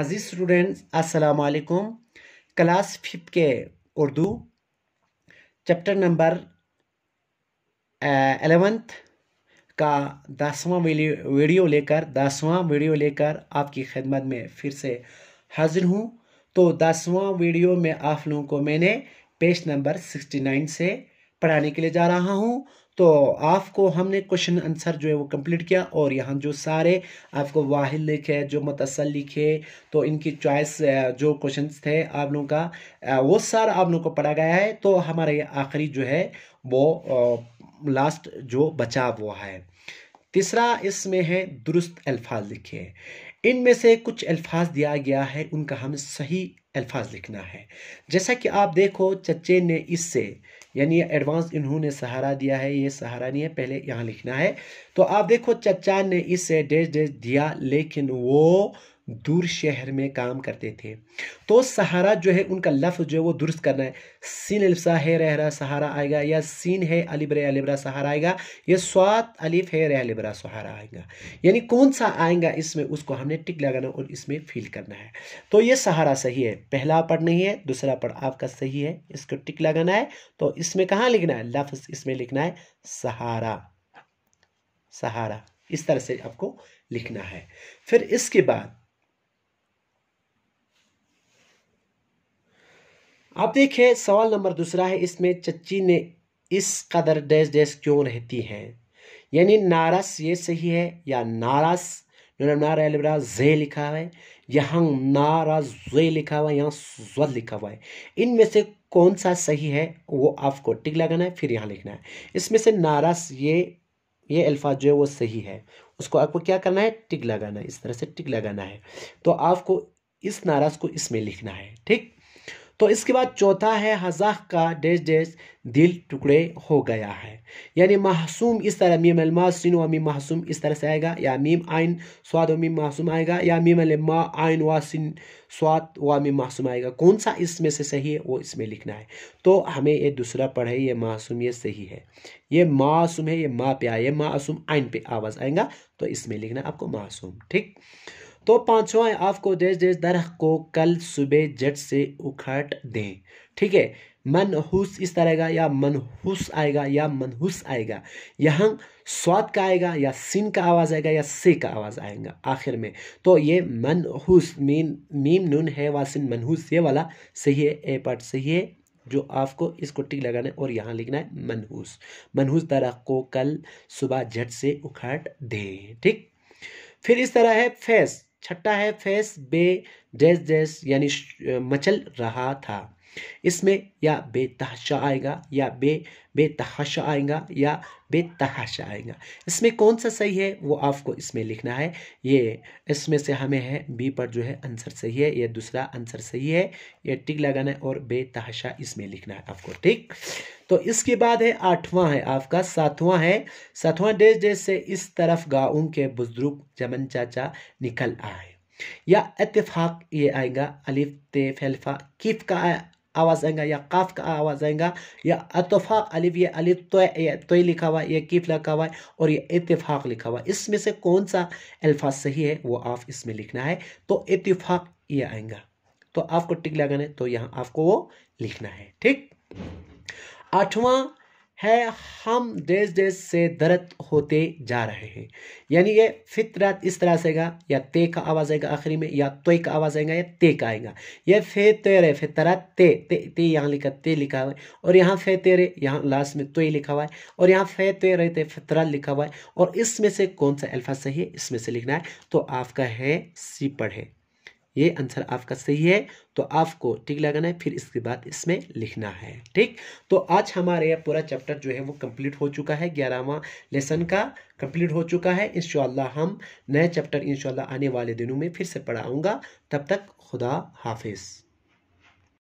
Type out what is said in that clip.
अजीज़ students अस्सलाम वालेकुम class fifth के उर्दू चैप्टर नंबर एलेवेंथ का दसवां वीडियो लेकर दसवां वीडियो लेकर आपकी खिदमत में फिर से हाजिर हूँ तो दसवां वीडियो में आप लोगों को मैंने पेज नंबर सिक्सटी नाइन से पढ़ाने के लिए जा रहा हूँ तो आपको हमने क्वेश्चन आंसर जो है वो कंप्लीट किया और यहाँ जो सारे आपको वाहिल लिखे जो मतसल लिखे तो इनकी चॉइस जो क्वेश्चन थे आप लोगों का वो सारा आप लोगों को पढ़ा गया है तो हमारे ये आखिरी जो है वो लास्ट जो बचा हुआ है तीसरा इसमें है दुरुस्त अल्फाज लिखे इनमें से कुछ अल्फाज दिया गया है उनका हमें सही अल्फाज लिखना है जैसा कि आप देखो चच्चे ने इससे यानी एडवांस इन्होंने सहारा दिया है ये सहारा नहीं है पहले यहाँ लिखना है तो आप देखो चचा ने इसे डेज डेज दिया लेकिन वो दूर शहर में काम करते थे तो सहारा जो है उनका लफ्ज़ जो है वो दुरुस्त करना है सीन अलिफ्सा है रह सहारा आएगा या सीन है अलिब्र अलिबरा सहारा आएगा या स्वात अलिफ है रह अलिबरा सहारा आएगा यानी कौन सा आएगा इसमें उसको हमने टिक लगाना और इसमें फील करना है तो ये सहारा सही है पहला पढ़ नहीं है दूसरा पढ़ आपका सही है इसको टिक लगाना है तो इसमें कहाँ लिखना है लफ्ज़ इसमें लिखना है सहारा सहारा इस तरह से आपको लिखना है फिर इसके बाद आप देखिए सवाल नंबर दूसरा है इसमें चच्ची ने इस कदर डैश डैश क्यों रहती है यानी नारस ये सही है या नारस नारा जे लिखा हुआ है यहाँ नारा जे लिखा हुआ है यहाँ जद लिखा हुआ है इनमें से कौन सा सही है वो आपको टिक लगाना है फिर यहाँ लिखना है इसमें से नारस ये ये अल्फाज जो है वो सही है उसको आपको क्या करना है टिक लगाना है इस तरह से टिक लगाना है तो आपको इस नाराज को इसमें लिखना है ठीक तो इसके बाद चौथा है हजाक का डेज डेज दिल टुकड़े हो गया है यानी मासूम इस तरह मीम अलमासिन व मासूम इस तरह से आएगा या मीम आइन स्वाद व मासूम आएगा या मीम अलमा आइन वासिन स्वाद वामी मासूम आएगा कौन सा इसमें से सही है वो इसमें लिखना है तो हमें ये दूसरा पढ़े ये मासूम ये सही है ये मासूम है ये माँ पे आए ये मासूम आइन पे आवाज़ आएगा तो इसमें लिखना आपको मासूम ठीक तो पांचवा है आपको देश देश दर को कल सुबह जट से उखट दें ठीक है मनहूस इस तरह का या मनहूस आएगा या मनहूस आएगा यहाँ स्वाद का आएगा या सिन का आवाज़ आएगा या से का आवाज़ आएगा आखिर में तो ये मनहूस मीन मीम नून है वासिन मनहूस ये वाला सही है ए पार्ट सही है जो आपको इसको टिक लगाना है और यहाँ लिखना है मनहूस मनहूस दरख को कल सुबह झट से उखट दें ठीक फिर इस तरह है फैस छठा है फेस बे डेस डेस यानी मचल रहा था इसमें या बेतहाशा आएगा या बे बेतहाशा आएगा या बेतहाशा आएगा इसमें कौन सा सही है वो आपको इसमें लिखना है ये इसमें से हमें है बी पर जो है आंसर सही है या दूसरा आंसर सही है ये टिक लगाना है और बेतहाशा इसमें लिखना है आपको ठीक तो इसके बाद है आठवां है आपका सातवां है सातवां डेज डेज से इस तरफ गाँव के बुजुर्ग जमन चाचा निकल आए या इतफाक ये आएगा अलिफ ते फैलफा किफ का आवाज़ आएगा या काफ का आवाज़ आएगा या अतफाक अलिफ ये अलिफ तो तोय लिखा हुआ है ये कीफ लिखा हुआ है और ये इतफाक लिखा हुआ है इसमें से कौन सा अल्फाज सही है वो आप इसमें लिखना है तो इतफाक ये आएगा तो आपको टिक लगाना है तो यहाँ आपको वो लिखना है ठीक आठवां है हम देश देश से दर्द होते जा रहे हैं यानी ये फितरत इस तरह से गा या ते का आवाज़ आएगा आखिरी में या तोय का आवाज़ आएगा या ते का आएगा ये फे तेरे फितरत ते ते ते यहाँ लिखा ते लिखा हुआ है और यहाँ फे तेरे यहाँ लास्ट में तोय लिखा हुआ है और यहाँ फे तेरे ते फितरत लिखा हुआ है और इसमें से कौन सा अल्फा सही है इसमें से लिखना है तो आपका है सी पढ़े ये आंसर आपका सही है तो आपको टिक लगाना है फिर इसके बाद इसमें लिखना है ठीक तो आज हमारे यह पूरा चैप्टर जो है वो कंप्लीट हो चुका है ग्यारहवा लेसन का कंप्लीट हो चुका है इन हम नए चैप्टर इन आने वाले दिनों में फिर से पढ़ाऊँगा तब तक खुदा हाफिज़